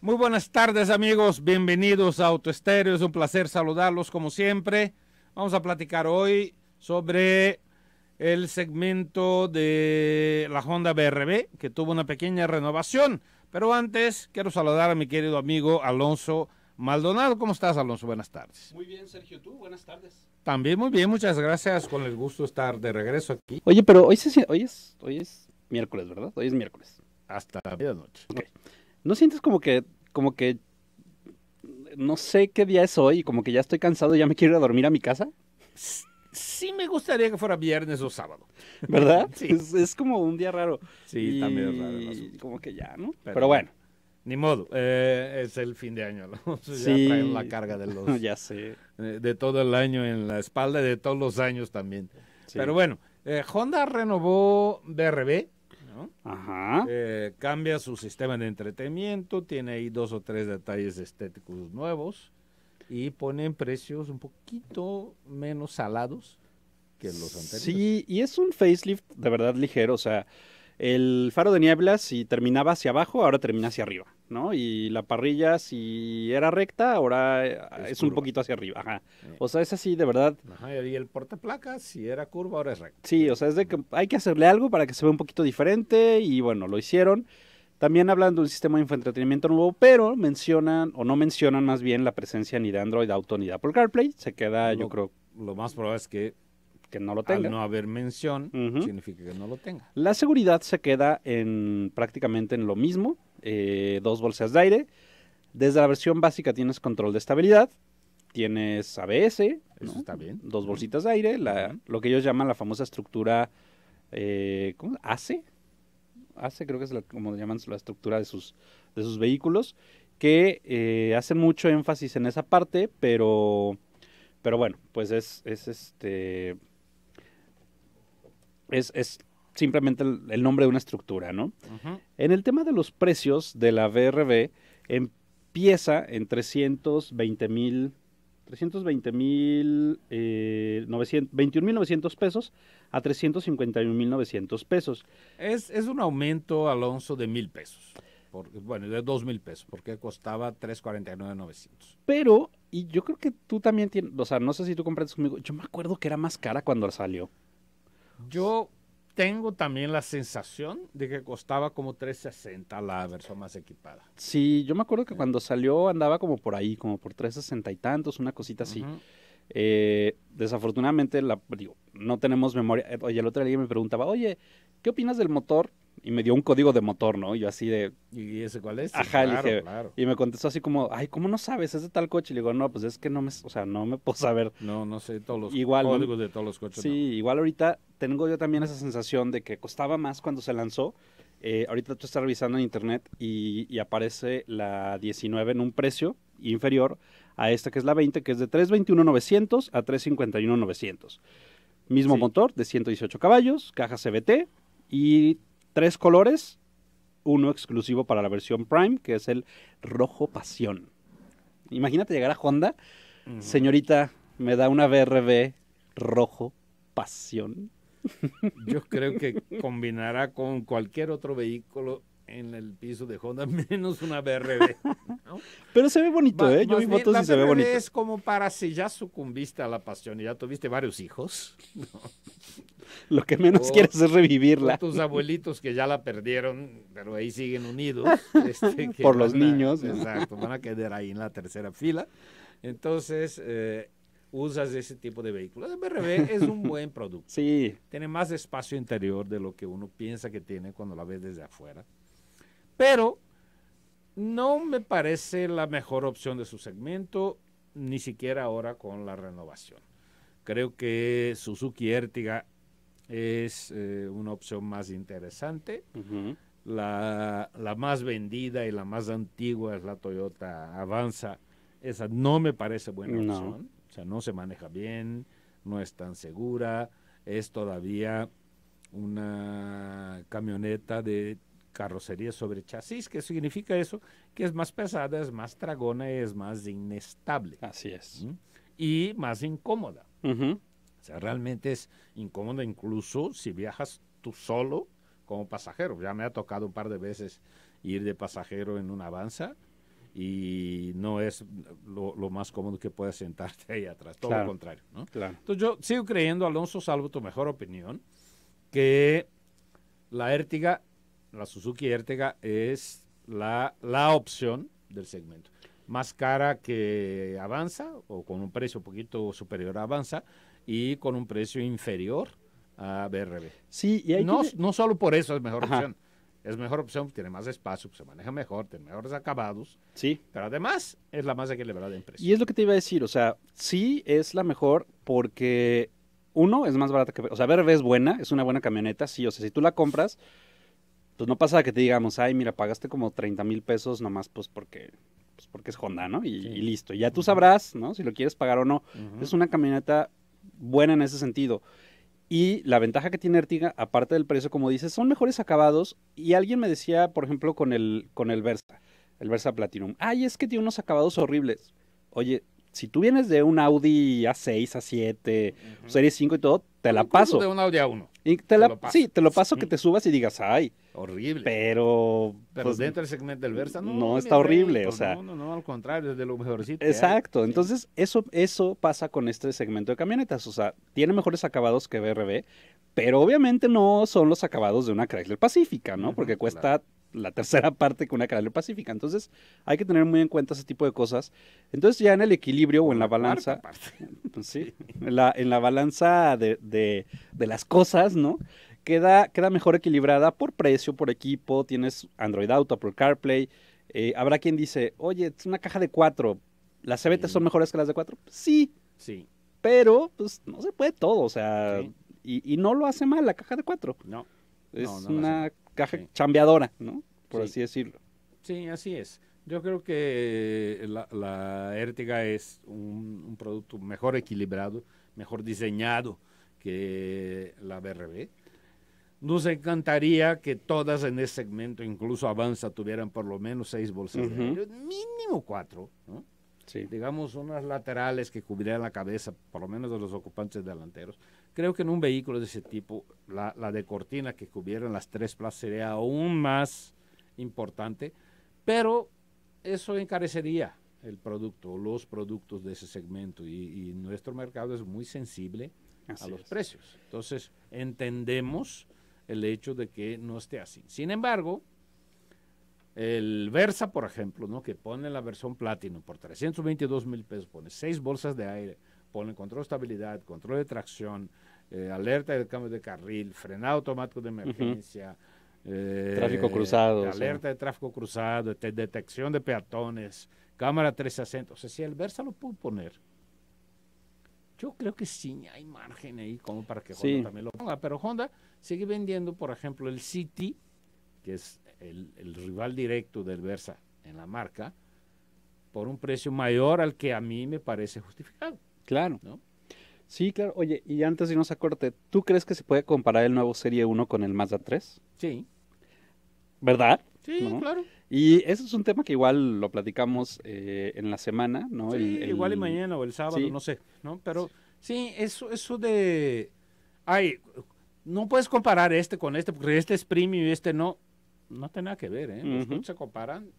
Muy buenas tardes amigos, bienvenidos a Autoestéreo, es un placer saludarlos como siempre. Vamos a platicar hoy sobre el segmento de la Honda BRB que tuvo una pequeña renovación, pero antes quiero saludar a mi querido amigo Alonso Maldonado. ¿Cómo estás Alonso? Buenas tardes. Muy bien Sergio, tú buenas tardes. También muy bien, muchas gracias, con el gusto estar de regreso aquí. Oye, pero hoy, hoy, es, hoy es miércoles, ¿verdad? Hoy es miércoles. Hasta medianoche. Okay. ¿No sientes como que, como que, no sé qué día es hoy como que ya estoy cansado y ya me quiero ir a dormir a mi casa? Sí me gustaría que fuera viernes o sábado. ¿Verdad? Es, como un día raro. Sí, también es raro. como que ya, ¿no? Pero, bueno. Ni modo, eh, es el fin de año. ya la carga de los. ya eh, de todo el año en la espalda, de todos los años también. Pero bueno, eh, Honda renovó BRB, eh, cambia su sistema de entretenimiento, tiene ahí dos o tres detalles estéticos nuevos y ponen precios un poquito menos salados que los anteriores. Sí, y es un facelift de verdad ligero, o sea, el faro de niebla si terminaba hacia abajo, ahora termina hacia arriba. ¿no? Y la parrilla, si era recta, ahora eh, ah, es, un poquito hacia arriba. Eh. O sea, es así de verdad. y el portaplaca, si era curva, ahora es recta. Sí, o sea, es de que hay que hacerle algo para que se vea un poquito diferente y bueno, lo hicieron. También hablan de un sistema de infoentretenimiento nuevo, pero mencionan, o no mencionan más bien, la presencia ni de Android Auto ni de Apple CarPlay. Se queda, yo creo... Lo más probable es que no lo tenga. Al no haber mención, significa que no lo tenga. La seguridad se queda en prácticamente en lo mismo. Eh, dos bolsas de aire. Desde la versión básica tienes control de estabilidad, tienes ABS, dos bolsitas de aire, lo que ellos llaman la famosa estructura eh, ¿cómo? ACE. ACE creo que es como llaman la estructura de sus, sus vehículos, que eh, hacen mucho énfasis en esa parte, pero, pero bueno, pues es, este... Es, es simplemente el, nombre de una estructura, ¿no? En el tema de los precios de la BRB, empieza en 320 mil 320 mil eh, mil 21.900 pesos a 351.900 pesos. Es, es un aumento, Alonso, de mil pesos. bueno, de dos mil pesos, porque costaba 349.900. Pero, y yo creo que tú también tienes, o sea, no sé si tú comprendes conmigo, yo me acuerdo que era más cara cuando salió. Yo tengo también la sensación de que costaba como 360 la versión más equipada. Sí, yo me acuerdo que eh. cuando salió andaba como por ahí, como por 360 y tantos, una cosita así. Eh, desafortunadamente, la, digo, no tenemos memoria. Eh, oye, el otro día me preguntaba, oye, ¿qué opinas del motor? y me dio un código de motor, ¿no? Y yo así de... ¿Y ese cuál es? Ajá, claro, Y me contestó así como, ay, ¿cómo no sabes? Es de tal coche. Y le digo, no, pues es que no me, o sea, no me puedo saber. No, no sé todos los códigos de todos los coches. Sí, igual ahorita tengo yo también esa sensación de que costaba más cuando se lanzó. Eh, ahorita tú estás revisando en internet y, aparece la 19 en un precio inferior a esta que es la 20, que es de 321.900 a 351.900. Mismo motor de 118 caballos, caja CBT y tres colores, uno exclusivo para la versión Prime, que es el rojo pasión. Imagínate llegar a Honda, señorita, me da una BRB rojo pasión. Yo creo que combinará con cualquier otro vehículo en el piso de Honda, menos una BRB. Pero se ve bonito, ¿eh? Yo vi motos y se ve bonito. Es como para si ya sucumbiste a la pasión y ya tuviste varios hijos. Lo que menos quieres es revivirla. Tus abuelitos que ya la perdieron, pero ahí siguen unidos. Este, Por los niños. Exacto, van a quedar ahí en la tercera fila. Entonces, eh, usas ese tipo de vehículos. El BRB es un buen producto. Sí. Tiene más espacio interior de lo que uno piensa que tiene cuando la ves desde afuera. Pero no me parece la mejor opción de su segmento, ni siquiera ahora con la renovación. Creo que Suzuki Ertiga es eh, una opción más interesante. la, más vendida y la más antigua es la Toyota Avanza. Esa no me parece buena opción. O sea, no se maneja bien, no es tan segura, es todavía una camioneta de carrocería sobre chasis. ¿Qué significa eso? Que es más pesada, es más tragona, es más inestable. Así es. ¿Mm? Y más incómoda. O sea, realmente es incómoda incluso si viajas tú solo como pasajero. Ya me ha tocado un par de veces ir de pasajero en una avanza y no es lo, más cómodo que puedas sentarte ahí atrás, todo lo contrario. ¿no? Entonces yo sigo creyendo, Alonso, salvo tu mejor opinión, que la Ertiga la Suzuki Ertega es la, la opción del segmento. Más cara que Avanza o con un precio un poquito superior a Avanza y con un precio inferior a BRB. Sí, y hay no, no solo por eso es mejor opción. Es mejor opción, tiene más espacio, se maneja mejor, tiene mejores acabados. Sí. Pero además es la más equilibrada en precio. Y es lo que te iba a decir, o sea, sí es la mejor porque uno es más barata que, o sea, BRB es buena, es una buena camioneta, sí, o sea, si tú la compras, pues no pasa que te digamos, ay, mira, pagaste como 30 mil pesos nomás pues porque, pues, porque es Honda, ¿no? Y, listo. Y ya tú sabrás, ¿no? Si lo quieres pagar o no. Es una camioneta buena en ese sentido. Y la ventaja que tiene Ertiga, aparte del precio, como dices, son mejores acabados. Y alguien me decía, por ejemplo, con el, con el Versa, el Versa Platinum, ay, es que tiene unos acabados horribles. Oye, si tú vienes de un Audi A6, A7, Serie 5 y todo, te la paso. de un Audi A1 te, sí, te lo paso que mm. te subas y digas, ay. Horrible. Pero. Pero pues, dentro del segmento del Versa no. No, está horrible, o sea. No, no, no, al contrario, es de lo mejorcito. Exacto. Entonces, eso, eso pasa con este segmento de camionetas. O sea, tiene mejores acabados que BRB, pero obviamente no son los acabados de una Chrysler Pacífica, ¿no? Porque cuesta la tercera parte que una canal pacífica. Entonces, hay que tener muy en cuenta ese tipo de cosas. Entonces, ya en el equilibrio o en la, balanza, pues ¿sí? en, la, balanza de, las cosas, ¿no? Queda, queda mejor equilibrada por precio, por equipo, tienes Android Auto, por CarPlay. Eh, habrá quien dice, oye, es una caja de cuatro, ¿las CBT son mejores que las de cuatro? Sí. Sí. Pero, pues, no se puede todo, o sea, y, no lo hace mal la caja de cuatro. No. Es una café chambeadora, ¿no? Por así decirlo. Sí, así es. Yo creo que eh, la, la Ertiga es un, producto mejor equilibrado, mejor diseñado que la BRB. Nos encantaría que todas en ese segmento, incluso Avanza, tuvieran por lo menos seis bolsas de mínimo cuatro, ¿no? digamos unas laterales que cubrieran la cabeza, por lo menos de los ocupantes delanteros. Creo que en un vehículo de ese tipo, la, de cortina que cubrieran las tres plazas sería aún más importante, pero eso encarecería el producto, o los productos de ese segmento y, nuestro mercado es muy sensible a los precios. Entonces, entendemos el hecho de que no esté así. Sin embargo, el Versa, por ejemplo, ¿no? que pone la versión Platinum por 322 mil pesos, pone seis bolsas de aire, pone control de estabilidad, control de tracción, eh, alerta de cambio de carril, frenado automático de emergencia, eh, tráfico cruzado. alerta de tráfico cruzado, detección de peatones, cámara 360. O sea, si el Versa lo pudo poner, yo creo que sí hay margen ahí como para que Honda también lo ponga. Pero Honda sigue vendiendo, por ejemplo, el City, que es el, rival directo del Versa en la marca por un precio mayor al que a mí me parece justificado. Claro. Sí, claro. Oye, y antes de irnos a corte, ¿tú crees que se puede comparar el nuevo Serie 1 con el Mazda 3? Sí. ¿Verdad? Sí, claro. Y eso es un tema que igual lo platicamos eh, en la semana, ¿no? Igual y mañana o el sábado, no sé, ¿no? Pero sí, eso, eso de... Ay, no puedes comparar este con este, porque este es premium y este no no tiene nada que ver, ¿eh? Los uh se comparan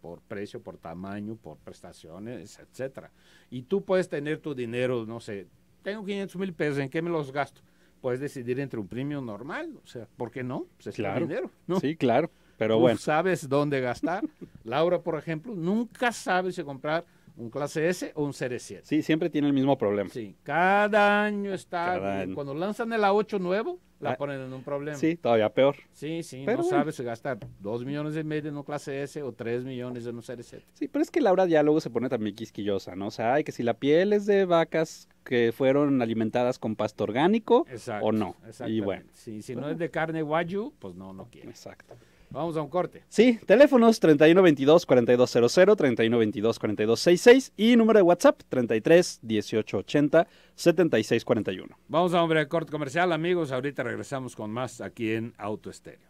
por precio, por tamaño, por prestaciones, etcétera. Y tú puedes tener tu dinero, no sé, tengo 500 mil pesos, ¿en qué me los gasto? Puedes decidir entre un premio normal, o sea, ¿por qué no? Pues es claro. dinero, ¿no? Sí, claro, pero bueno. sabes dónde gastar. Laura, por ejemplo, nunca sabe si comprar un clase S o un Serie 7. Sí, siempre tiene el mismo problema. Sí, cada año está, cuando lanzan el A8 nuevo, la ah, ponen en un problema. Sí, todavía peor. Sí, sí, pero no sabes si gasta dos millones y medio en un clase S o tres millones en un serie Z. Sí, pero es que Laura ya luego se pone también quisquillosa, ¿no? O sea, hay que si la piel es de vacas que fueron alimentadas con pasto orgánico o no. Y bueno. si no pues es de carne guayu, pues no, no quiere. Exacto. Vamos a un corte. Sí, teléfonos 3122-4200, 3122-4266 y número de WhatsApp 33 1880 7641. Vamos a un breve corte comercial, amigos. Ahorita regresamos con más aquí en Auto Estéreo.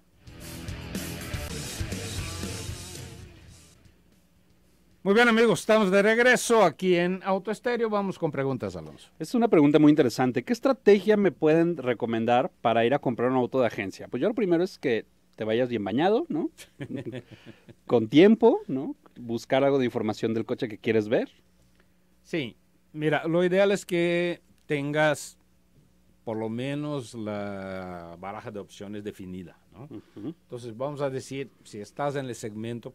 Muy bien amigos, estamos de regreso aquí en Estéreo. Vamos con preguntas, Alonso. Es una pregunta muy interesante. ¿Qué estrategia me pueden recomendar para ir a comprar un auto de agencia? Pues yo lo primero es que te vayas bien bañado, ¿no? Con tiempo, ¿no? Buscar algo de información del coche que quieres ver. Sí, mira, lo ideal es que tengas por lo menos la baraja de opciones definida, ¿no? Entonces vamos a decir, si estás en el segmento,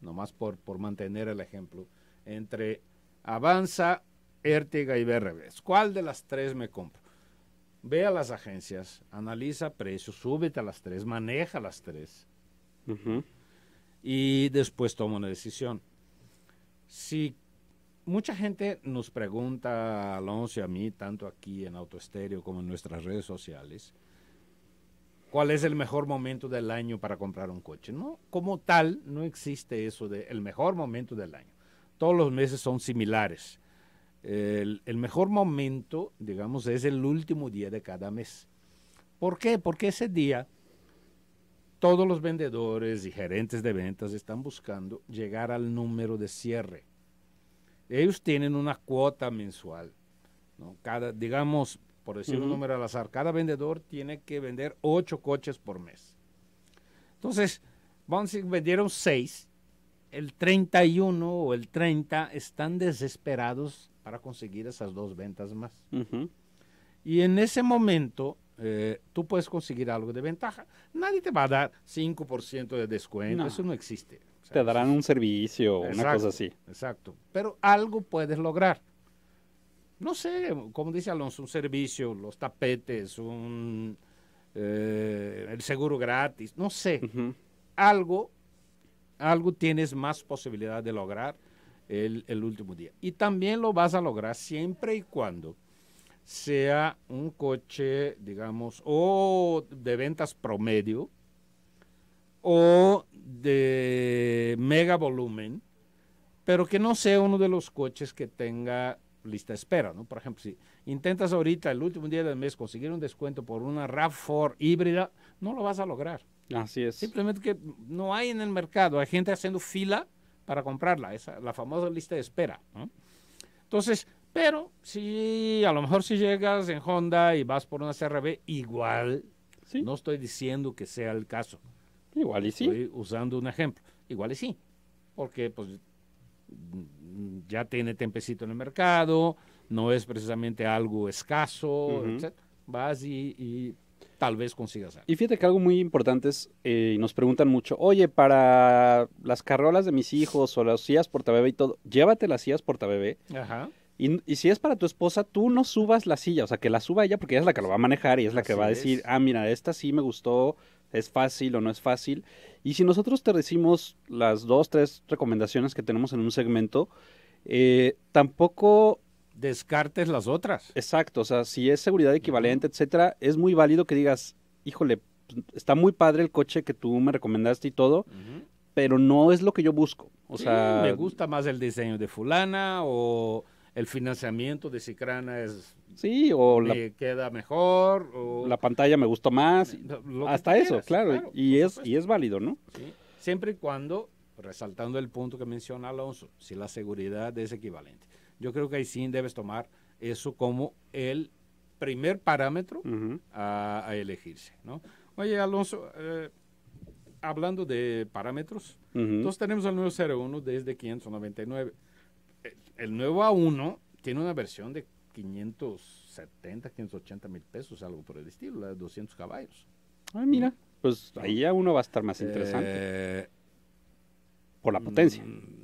nomás por, por mantener el ejemplo, entre Avanza, Ertiga y BRB, ¿cuál de las tres me compro? ve a las agencias, analiza precios, súbete a las tres, maneja las tres. Y después toma una decisión. Si mucha gente nos pregunta, Alonso y a mí, tanto aquí en Autoestéreo como en nuestras redes sociales, cuál es el mejor momento del año para comprar un coche. No, como tal, no existe eso de el mejor momento del año. Todos los meses son similares. El, mejor momento, digamos, es el último día de cada mes. ¿Por qué? Porque ese día todos los vendedores y gerentes de ventas están buscando llegar al número de cierre. Ellos tienen una cuota mensual. Cada, digamos, por decir un número al azar, cada vendedor tiene que vender ocho coches por mes. Entonces, si vendieron seis, el 31 o el 30 están desesperados para conseguir esas dos ventas más. Y en ese momento eh, tú puedes conseguir algo de ventaja. Nadie te va a dar 5% de descuento, eso no existe. Te darán un servicio, o una cosa así. Exacto, pero algo puedes lograr. No sé, como dice Alonso, un servicio, los tapetes, un, eh, el seguro gratis, no sé. Algo, algo tienes más posibilidad de lograr el, último día. Y también lo vas a lograr siempre y cuando sea un coche, digamos, o de ventas promedio o de mega volumen, pero que no sea uno de los coches que tenga lista de espera, ¿no? Por ejemplo, si intentas ahorita el último día del mes conseguir un descuento por una RAV4 híbrida, no lo vas a lograr. Así es. Simplemente que no hay en el mercado, hay gente haciendo fila para comprarla, esa, la famosa lista de espera. Entonces, pero si a lo mejor si llegas en Honda y vas por una CRB, igual, no estoy diciendo que sea el caso. Igual y estoy sí. Estoy usando un ejemplo. Igual y sí. Porque pues ya tiene tempecito en el mercado, no es precisamente algo escaso, Vas y tal vez consigas algo. Y fíjate que algo muy importante es, eh, nos preguntan mucho, oye, para las carrolas de mis hijos o las sillas portabebé y todo, llévate las sillas portabebé. Ajá. Y, si es para tu esposa, tú no subas la silla, o sea, que la suba ella porque ella es la que lo va a manejar y es la que va a decir, ah, mira, esta sí me gustó, es fácil o no es fácil. Y si nosotros te decimos las dos, tres recomendaciones que tenemos en un segmento, eh, tampoco descartes las otras. Exacto, o sea, si es seguridad equivalente, etcétera, es muy válido que digas, híjole, pues, está muy padre el coche que tú me recomendaste y todo, pero no es lo que yo busco. O sea, me gusta más el diseño de fulana o el financiamiento de Cicrana es sí o me queda mejor o la pantalla me gustó más, hasta eso, claro, y es y es válido, ¿no? Sí. Siempre y cuando resaltando el punto que menciona Alonso, si la seguridad es equivalente yo creo que ahí sí debes tomar eso como el primer parámetro a, elegirse, ¿no? Oye, Alonso, eh, hablando de parámetros, entonces tenemos el nuevo 01 desde 599. El, nuevo A1 tiene una versión de 570, 580 mil pesos, algo por el estilo, 200 caballos. Ay, ah, mira, pues ahí ya uno va a estar más interesante. Eh, por la potencia. Mm,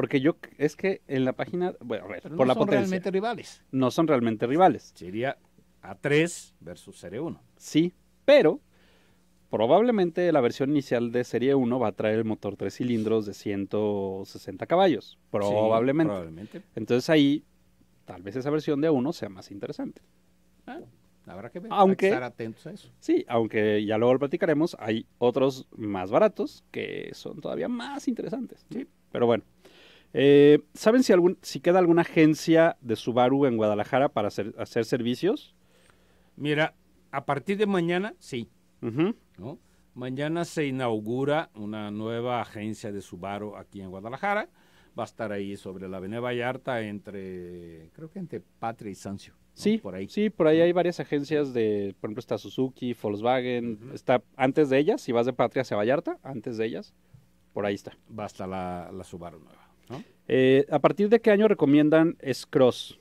porque yo, es que en la página, bueno, a ver, Pero no son realmente rivales. No son realmente rivales. Sería A3 versus Serie 1. Sí, pero probablemente la versión inicial de Serie 1 va a traer el motor 3 cilindros de 160 caballos. Probablemente. probablemente. Entonces ahí, tal vez esa versión de A1 sea más interesante. Ah, habrá que ver. hay que estar atentos a eso. Sí, aunque ya luego lo platicaremos, hay otros más baratos que son todavía más interesantes. Sí. Pero bueno, eh, ¿Saben si, algún, si queda alguna agencia de Subaru en Guadalajara para hacer, servicios? Mira, a partir de mañana, sí. Mañana se inaugura una nueva agencia de Subaru aquí en Guadalajara. Va a estar ahí sobre la Avenida Vallarta, entre, creo que entre Patria y Sancio. Sí, por ahí. sí, por ahí hay varias agencias de, por ejemplo, está Suzuki, Volkswagen, está antes de ellas, si vas de Patria hacia Vallarta, antes de ellas, por ahí está. Va hasta la, la Subaru nueva. Eh, ¿A partir de qué año recomiendan Scross?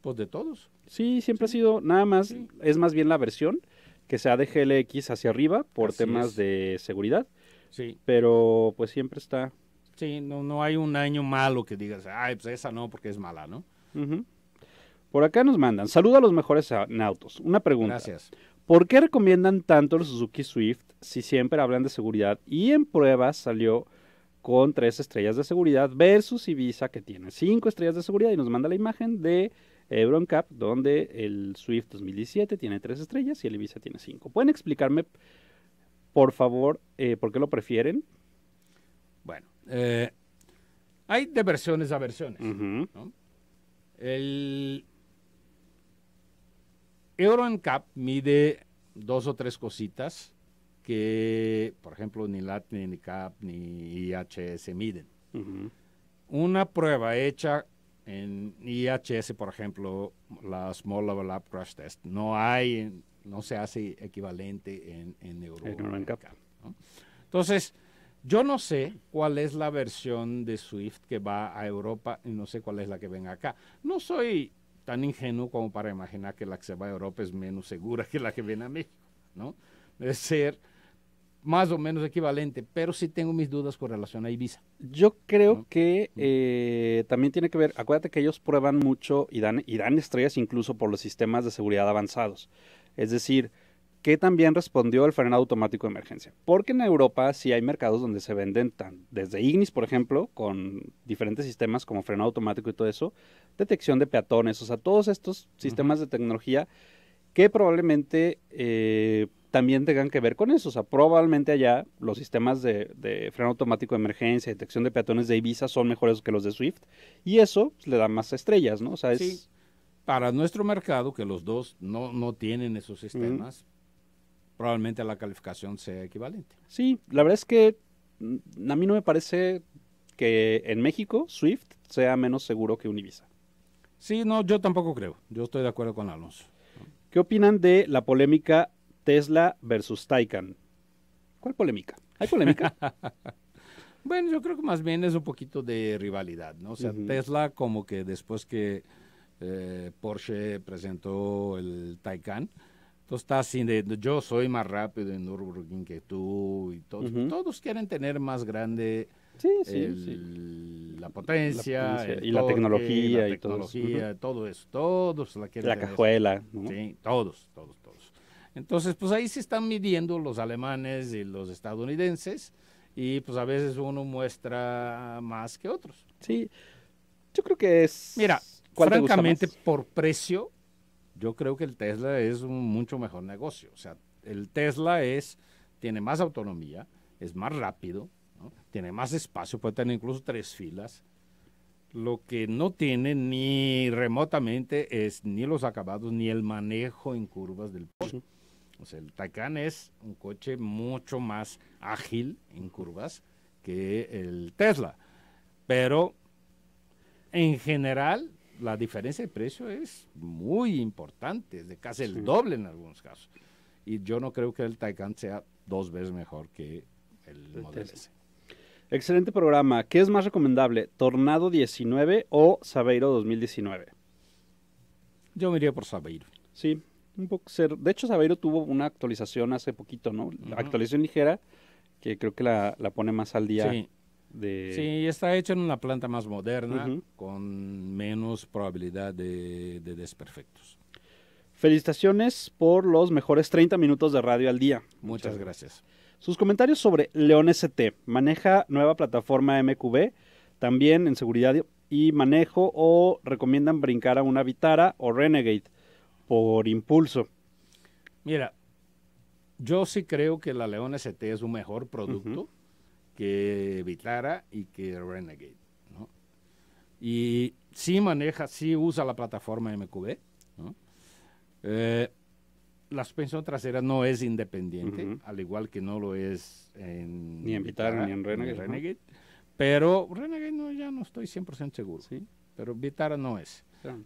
Pues de todos. Sí, siempre ha sido, nada más, es más bien la versión que sea de GLX hacia arriba por temas de seguridad. Sí. Pero pues siempre está. Sí, no, no hay un año malo que digas, ay, pues esa no, porque es mala, ¿no? Por acá nos mandan, saluda a los mejores nautos. Una pregunta. Gracias. ¿Por qué recomiendan tanto el Suzuki Swift si siempre hablan de seguridad y en pruebas salió con tres estrellas de seguridad versus Ibiza que tiene cinco estrellas de seguridad y nos manda la imagen de Euroncap eh, donde el Swift 2017 tiene tres estrellas y el Ibiza tiene cinco. ¿Pueden explicarme, por favor, eh, por qué lo prefieren? Bueno, eh, hay de versiones a versiones. El Euroncap mide dos o tres cositas que, por ejemplo, ni LAT, ni cap ni IHS miden. Una prueba hecha en IHS, por ejemplo, la Small Level Lab Crash Test, no hay, no se hace equivalente en, Europa. Entonces, yo no sé cuál es la versión de Swift que va a Europa y no sé cuál es la que venga acá. No soy tan ingenuo como para imaginar que la que se va a Europa es menos segura que la que viene a México, ¿no? Debe ser más o menos equivalente, pero sí tengo mis dudas con relación a Ibiza. Yo creo que eh, también tiene que ver, acuérdate que ellos prueban mucho y dan, y estrellas incluso por los sistemas de seguridad avanzados. Es decir, que también respondió el frenado automático de emergencia. Porque en Europa sí hay mercados donde se venden tan, desde Ignis, por ejemplo, con diferentes sistemas como frenado automático y todo eso, detección de peatones, o sea, todos estos sistemas de tecnología que probablemente eh, también tengan que ver con eso. O sea, probablemente allá los sistemas de, freno automático de emergencia, detección de peatones de Ibiza son mejores que los de Swift. Y eso pues, le da más estrellas, ¿no? O sea, es... Para nuestro mercado, que los dos no, tienen esos sistemas, probablemente la calificación sea equivalente. Sí, la verdad es que mm, a mí no me parece que en México Swift sea menos seguro que un Sí, no, yo tampoco creo. Yo estoy de acuerdo con Alonso. ¿Qué opinan de la polémica Tesla versus Taycan. ¿Cuál polémica? ¿Hay polémica? bueno, yo creo que más bien es un poquito de rivalidad, ¿no? O sea, Tesla como que después que eh, Porsche presentó el Taycan, entonces está así de yo soy más rápido en Nürburgring que tú y todos, todos quieren tener más grande La, potencia, y, la tecnología, y la tecnología todo, eso, todos la quieren. La cajuela, Sí, todos. todos. Entonces, pues ahí se están midiendo los alemanes y los estadounidenses y pues a veces uno muestra más que otros. Sí, yo creo que es... Mira, francamente por precio, yo creo que el Tesla es un mucho mejor negocio. O sea, el Tesla es, tiene más autonomía, es más rápido, tiene más espacio, puede tener incluso tres filas. Lo que no tiene ni remotamente es ni los acabados ni el manejo en curvas del o sea, el Taycan es un coche mucho más ágil en curvas que el Tesla. Pero en general la diferencia de precio es muy importante, es de casi el doble en algunos casos. Y yo no creo que el Taycan sea dos veces mejor que el, Model S. Excelente programa. ¿Qué es más recomendable, Tornado 19 o Sabeiro 2019? Yo me iría por Sabeiro. Sí, de hecho, Sabeiro tuvo una actualización hace poquito, ¿no? actualización ligera, que creo que la, pone más al día. Sí. Sí, está hecho en una planta más moderna, con menos probabilidad de, desperfectos. Felicitaciones por los mejores 30 minutos de radio al día. Muchas, Muchas gracias. Sus comentarios sobre León ST. Maneja nueva plataforma MQB, también en seguridad y manejo, o recomiendan brincar a una Vitara o Renegade por impulso. Mira, yo sí creo que la León ST es un mejor producto que Vitara y que Renegade. Y sí maneja, sí usa la plataforma MQB. Eh, la suspensión trasera no es independiente, al igual que no lo es en... Ni en Vitara, ni en Renegade. Pero Renegade no, ya no estoy 100% seguro. Pero Vitara no es.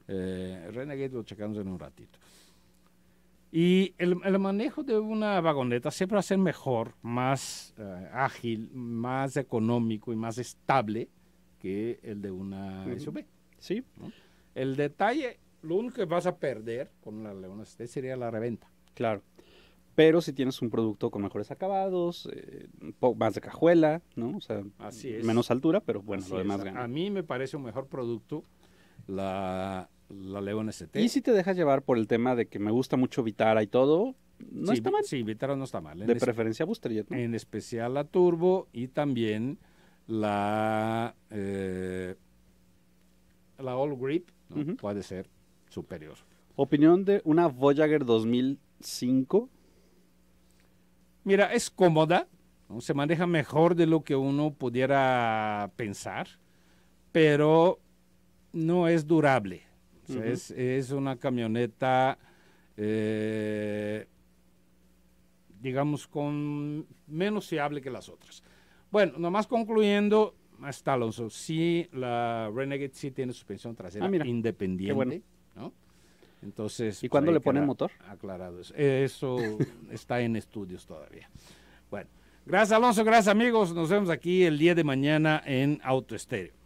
Eh, Renegade lo checamos en un ratito. Y el, manejo de una vagoneta siempre va a ser mejor, más eh, ágil, más económico y más estable que el de una SUV. Sí. El detalle, lo único que vas a perder con la Leona ST sería la reventa. Claro. Pero si tienes un producto con mejores acabados, eh, más de cajuela, ¿no? menos altura, pero bueno, lo demás gana. A mí me parece un mejor producto la, la ST. Y si te dejas llevar por el tema de que me gusta mucho Vitara y todo, no está mal. Sí, Vitara no está mal. de preferencia Boosterjet. En especial la Turbo y también la, eh, la All Grip puede ser superior. Opinión de una Voyager 2005. Mira, es cómoda, se maneja mejor de lo que uno pudiera pensar, pero no es durable. es, una camioneta, eh, digamos, con menos fiable que las otras. Bueno, nomás concluyendo, está Alonso, sí, la Renegade sí tiene suspensión trasera ah, independiente. Entonces, ¿Y pues, cuándo le ponen motor? Aclarado eso. Eso está en estudios todavía. Bueno, gracias Alonso, gracias amigos. Nos vemos aquí el día de mañana en Auto Estéreo.